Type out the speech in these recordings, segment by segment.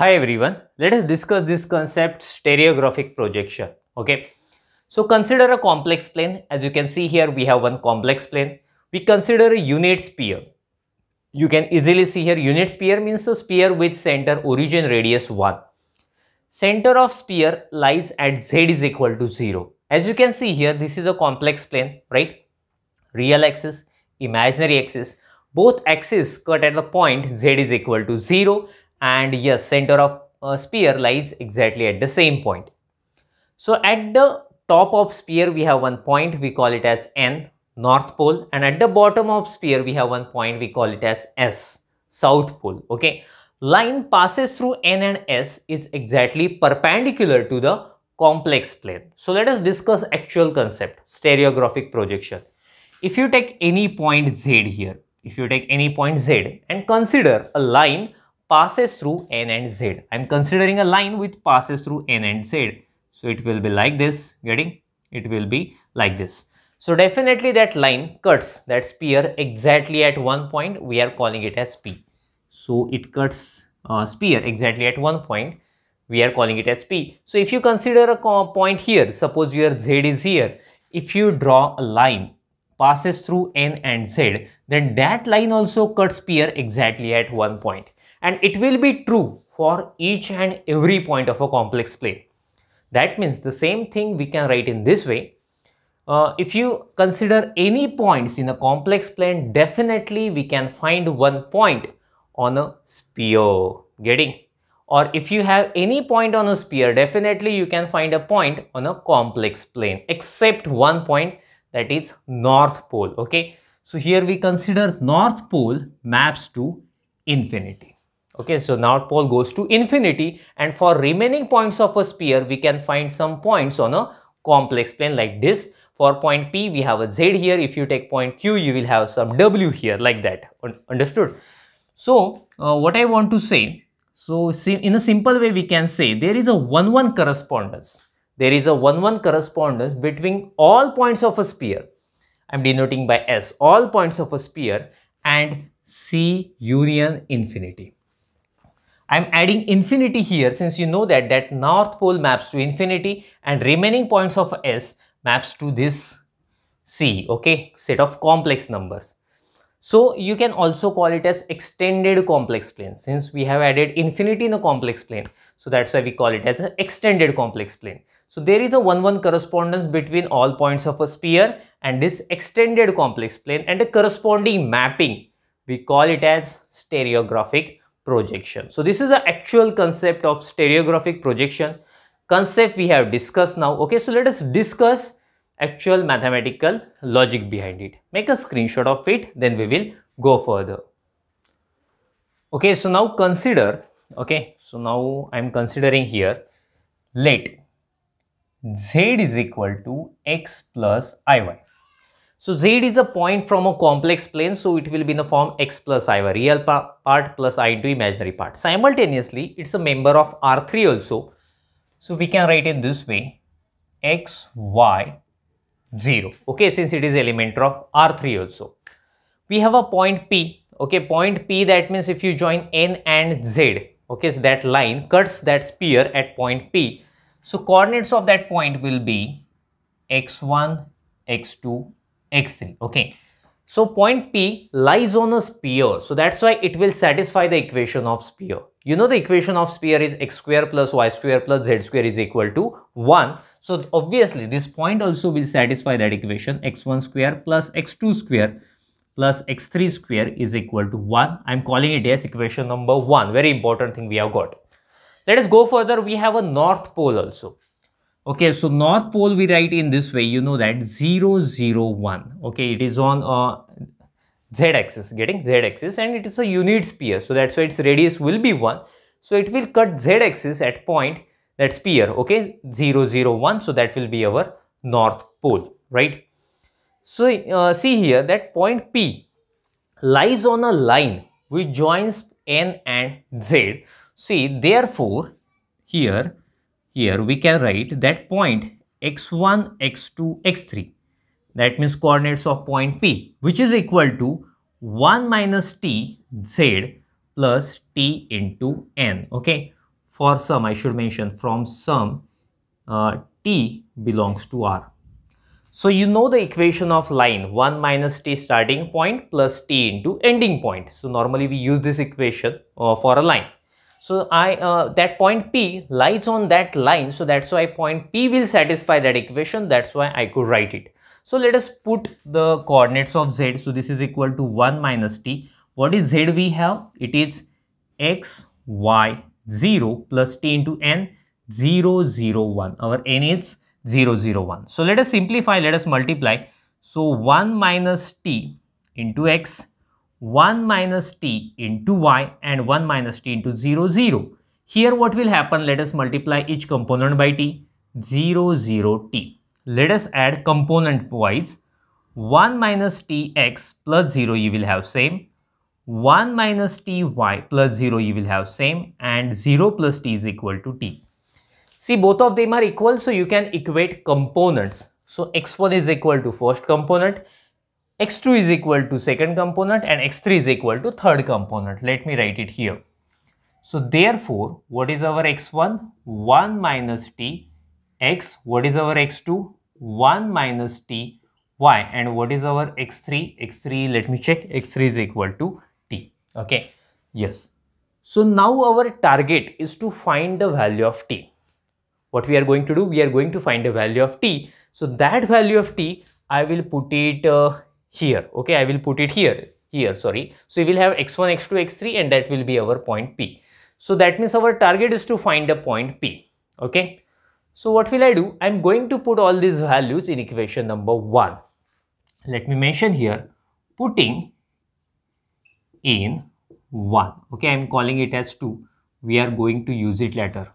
Hi everyone, let us discuss this concept stereographic projection. Okay, so consider a complex plane. As you can see here, we have one complex plane. We consider a unit sphere. You can easily see here unit sphere means a sphere with center origin radius 1. Center of sphere lies at z is equal to 0. As you can see here, this is a complex plane, right? Real axis, imaginary axis. Both axes cut at the point z is equal to 0 and yes center of uh, sphere lies exactly at the same point. So at the top of sphere we have one point we call it as N north pole and at the bottom of sphere we have one point we call it as S south pole okay. Line passes through N and S is exactly perpendicular to the complex plane. So let us discuss actual concept stereographic projection. If you take any point Z here if you take any point Z and consider a line passes through n and z. I'm considering a line which passes through n and z. So it will be like this, getting? It will be like this. So definitely that line cuts that spear exactly at one point. We are calling it as P. So it cuts uh, spear exactly at one point. We are calling it as P. So if you consider a point here, suppose your Z is here. If you draw a line passes through N and Z, then that line also cuts spear exactly at one point and it will be true for each and every point of a complex plane. That means the same thing we can write in this way. Uh, if you consider any points in a complex plane, definitely we can find one point on a sphere. Getting? Or if you have any point on a sphere, definitely you can find a point on a complex plane, except one point that is North Pole. Okay. So here we consider North Pole maps to infinity okay so north pole goes to infinity and for remaining points of a sphere we can find some points on a complex plane like this for point p we have a z here if you take point q you will have some w here like that understood so uh, what i want to say so in a simple way we can say there is a one one correspondence there is a one one correspondence between all points of a sphere i'm denoting by s all points of a sphere and c union infinity I'm adding infinity here since you know that that north pole maps to infinity and remaining points of S maps to this C, okay, set of complex numbers. So you can also call it as extended complex plane since we have added infinity in a complex plane. So that's why we call it as an extended complex plane. So there is a one-one correspondence between all points of a sphere and this extended complex plane and a corresponding mapping. We call it as stereographic projection. So this is the actual concept of stereographic projection concept we have discussed now. Okay, so let us discuss actual mathematical logic behind it. Make a screenshot of it, then we will go further. Okay, so now consider, okay, so now I'm considering here, let z is equal to x plus iy. So Z is a point from a complex plane, so it will be in the form x plus i, real pa part plus i into imaginary part. Simultaneously, it's a member of R3 also. So we can write it this way, x, y, 0, okay, since it is element of R3 also. We have a point P, okay, point P that means if you join N and Z, okay, so that line cuts that sphere at point P. So coordinates of that point will be x1, x2, Excel. Okay. So point P lies on a sphere. So that's why it will satisfy the equation of sphere. You know the equation of sphere is x square plus y square plus z square is equal to 1. So obviously this point also will satisfy that equation x1 square plus x2 square plus x3 square is equal to 1. I'm calling it as equation number 1. Very important thing we have got. Let us go further. We have a north pole also okay so north pole we write in this way you know that 001 okay it is on a z-axis getting z-axis and it is a unit sphere so that's why its radius will be 1 so it will cut z-axis at point that sphere okay 001 so that will be our north pole right so uh, see here that point p lies on a line which joins n and z see therefore here here we can write that point x1, x2, x3. That means coordinates of point P, which is equal to 1 minus t z plus t into n. Okay. For some I should mention from some uh, t belongs to r. So you know the equation of line 1 minus t starting point plus t into ending point. So normally we use this equation uh, for a line. So I uh, that point P lies on that line. So that's why point P will satisfy that equation. That's why I could write it. So let us put the coordinates of z. So this is equal to 1 minus t. What is z we have? It is x, y, 0 plus t into n, 0, 0, 1. Our n is 0, 0, 1. So let us simplify, let us multiply. So 1 minus t into x 1 minus t into y and 1 minus t into 0, 0. Here what will happen, let us multiply each component by t, 0, 0, t. Let us add component wise, 1 minus tx plus 0 you will have same, 1 minus ty plus 0 you will have same and 0 plus t is equal to t. See both of them are equal so you can equate components. So x1 is equal to first component x2 is equal to second component and x3 is equal to third component. Let me write it here. So therefore, what is our x1? 1 minus t. x, what is our x2? 1 minus t. y and what is our x3? x3, let me check, x3 is equal to t. Okay, yes. So now our target is to find the value of t. What we are going to do? We are going to find the value of t. So that value of t, I will put it uh, here okay i will put it here here sorry so we will have x1 x2 x3 and that will be our point p so that means our target is to find a point p okay so what will i do i'm going to put all these values in equation number one let me mention here putting in 1 okay i'm calling it as 2 we are going to use it later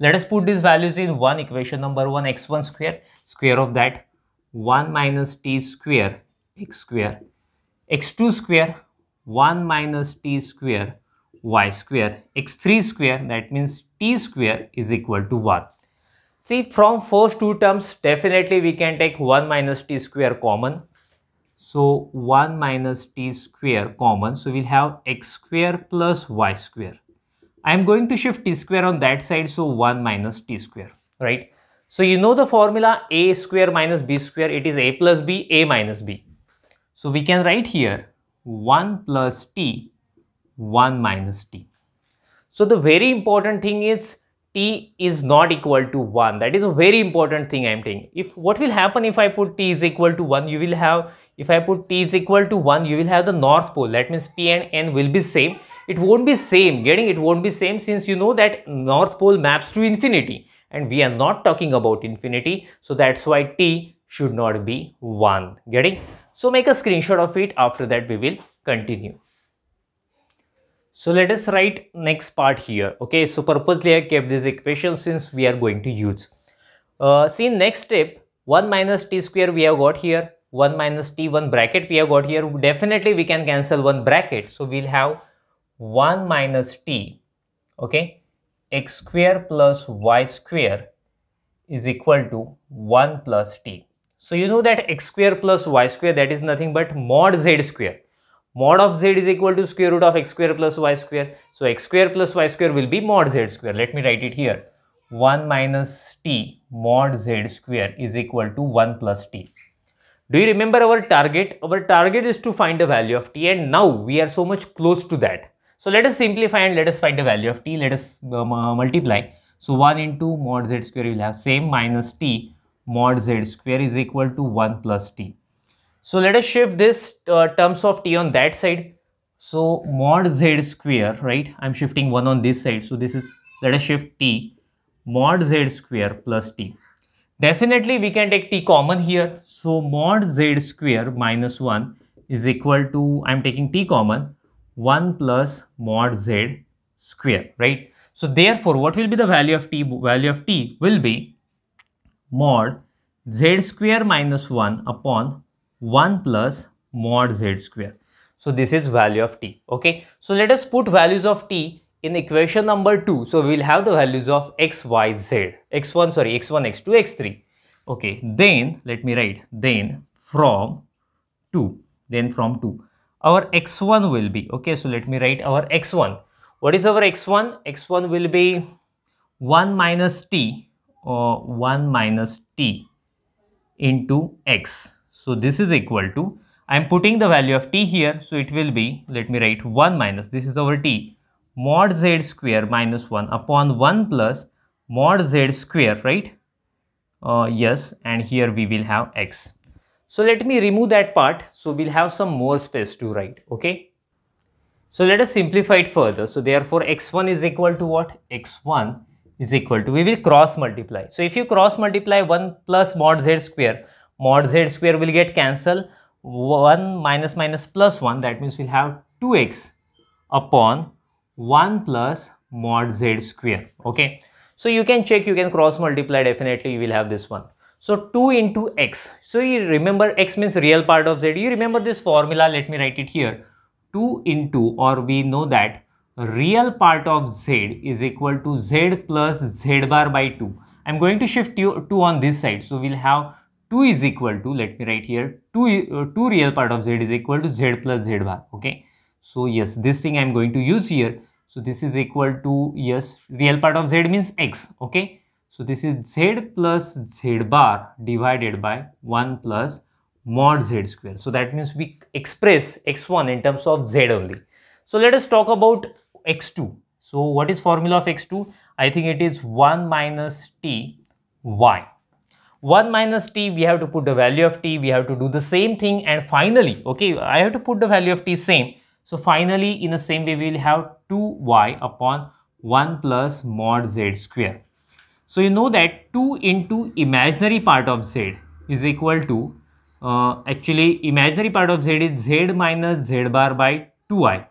let us put these values in one equation number 1 x1 square square of that 1 minus t square x square x2 square 1 minus t square y square x3 square that means t square is equal to 1 see from first two terms definitely we can take 1 minus t square common so 1 minus t square common so we'll have x square plus y square i'm going to shift t square on that side so 1 minus t square right so you know the formula a square minus b square it is a plus b a minus b so we can write here 1 plus t, 1 minus t. So the very important thing is t is not equal to 1. That is a very important thing I am saying. If what will happen if I put t is equal to 1, you will have, if I put t is equal to 1, you will have the north pole. That means p and n will be same. It won't be same, getting it won't be same since you know that north pole maps to infinity and we are not talking about infinity. So that's why t should not be 1, getting so make a screenshot of it. After that, we will continue. So let us write next part here. Okay, so purposely I kept this equation since we are going to use. Uh, see next step, 1 minus t square we have got here. 1 minus t, 1 bracket we have got here. Definitely we can cancel one bracket. So we'll have 1 minus t, okay, x square plus y square is equal to 1 plus t. So you know that x square plus y square that is nothing but mod z square. Mod of z is equal to square root of x square plus y square. So x square plus y square will be mod z square. Let me write it here. 1 minus t mod z square is equal to 1 plus t. Do you remember our target? Our target is to find the value of t and now we are so much close to that. So let us simplify and let us find the value of t. Let us uh, multiply. So 1 into mod z square will have same minus t mod z square is equal to 1 plus t. So let us shift this uh, terms of t on that side. So mod z square, right? I'm shifting 1 on this side. So this is, let us shift t mod z square plus t. Definitely we can take t common here. So mod z square minus 1 is equal to, I'm taking t common, 1 plus mod z square, right? So therefore, what will be the value of t? Value of t will be mod z square minus 1 upon 1 plus mod z square. So this is value of t. Okay. So let us put values of t in equation number 2. So we will have the values of x, y, z. x1 sorry x1, x2, x3. Okay. Then let me write then from 2. Then from 2. Our x1 will be okay. So let me write our x1. What is our x1? x1 will be 1 minus t or 1 minus t into x. So this is equal to, I am putting the value of t here. So it will be, let me write 1 minus, this is our t, mod z square minus 1 upon 1 plus mod z square, right? Uh, yes, and here we will have x. So let me remove that part. So we'll have some more space to write, okay? So let us simplify it further. So therefore x1 is equal to what? x1 is equal to, we will cross multiply. So if you cross multiply 1 plus mod z square, mod z square will get cancelled, 1 minus minus plus 1, that means we'll have 2x upon 1 plus mod z square, okay. So you can check, you can cross multiply, definitely you will have this one. So 2 into x, so you remember x means real part of z, you remember this formula, let me write it here. 2 into or we know that real part of z is equal to z plus z bar by 2. I'm going to shift 2 on this side. So we'll have 2 is equal to, let me write here, 2, uh, 2 real part of z is equal to z plus z bar, okay. So yes, this thing I'm going to use here. So this is equal to, yes, real part of z means x, okay. So this is z plus z bar divided by 1 plus mod z square. So that means we express x1 in terms of z only. So let us talk about x2. So what is formula of x2? I think it is 1 minus t y. 1 minus t, we have to put the value of t, we have to do the same thing and finally, okay, I have to put the value of t same. So finally, in the same way, we will have 2y upon 1 plus mod z square. So you know that 2 into imaginary part of z is equal to, uh, actually imaginary part of z is z minus z bar by 2i.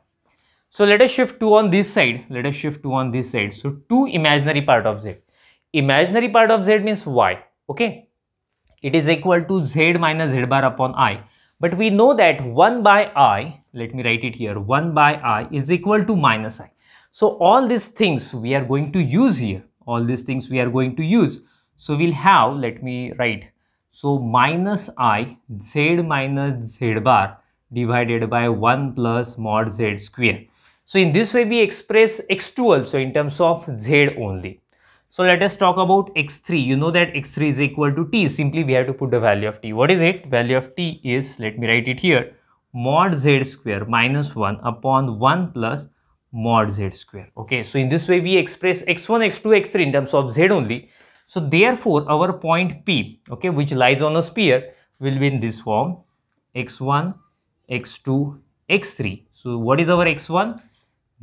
So let us shift 2 on this side. Let us shift 2 on this side. So 2 imaginary part of z. Imaginary part of z means y. Okay. It is equal to z minus z bar upon i. But we know that 1 by i, let me write it here, 1 by i is equal to minus i. So all these things we are going to use here. All these things we are going to use. So we'll have, let me write, so minus i z minus z bar divided by 1 plus mod z square. So in this way we express x2 also in terms of z only. So let us talk about x3. You know that x3 is equal to t. Simply we have to put the value of t. What is it? Value of t is, let me write it here, mod z square minus 1 upon 1 plus mod z square. Okay, so in this way we express x1, x2, x3 in terms of z only. So therefore our point P, okay, which lies on a sphere will be in this form x1, x2, x3. So what is our x1?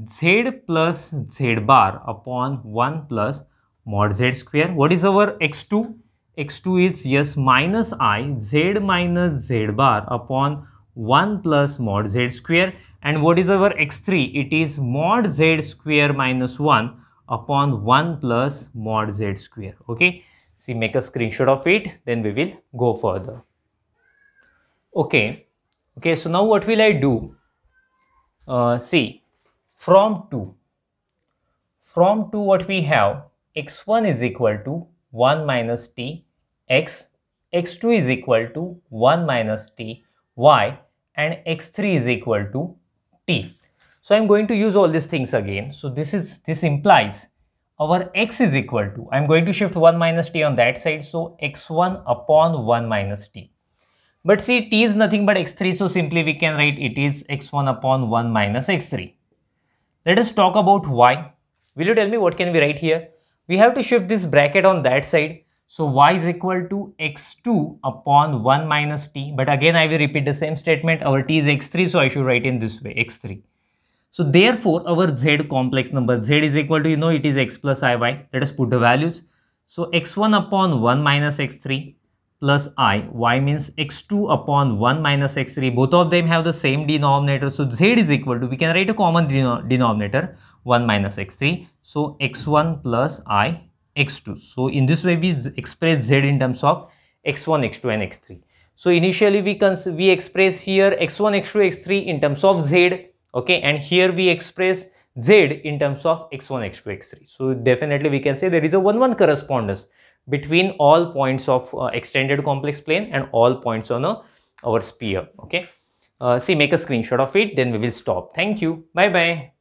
z plus z bar upon 1 plus mod z square. What is our x2? x2 is yes minus i z minus z bar upon 1 plus mod z square and what is our x3? It is mod z square minus 1 upon 1 plus mod z square. Okay. See make a screenshot of it then we will go further. Okay. Okay. So now what will I do? Uh, see from 2. From 2 what we have x1 is equal to 1 minus t, x, x2 is equal to 1 minus t, y and x3 is equal to t. So I'm going to use all these things again. So this is this implies our x is equal to, I'm going to shift 1 minus t on that side. So x1 upon 1 minus t. But see t is nothing but x3. So simply we can write it is x1 upon 1 minus x3. Let us talk about y. Will you tell me what can we write here? We have to shift this bracket on that side. So y is equal to x2 upon 1 minus t. But again, I will repeat the same statement. Our t is x3, so I should write in this way, x3. So therefore, our z complex number, z is equal to, you know, it is x plus iy. Let us put the values. So x1 upon 1 minus x3 plus i y means x2 upon 1 minus x3 both of them have the same denominator so z is equal to we can write a common deno denominator 1 minus x3 so x1 plus i x2 so in this way we express z in terms of x1 x2 and x3 so initially we we express here x1 x2 x3 in terms of z okay and here we express z in terms of x1 x2 x3 so definitely we can say there is a one one correspondence between all points of uh, extended complex plane and all points on a, our sphere okay uh, see make a screenshot of it then we will stop thank you bye bye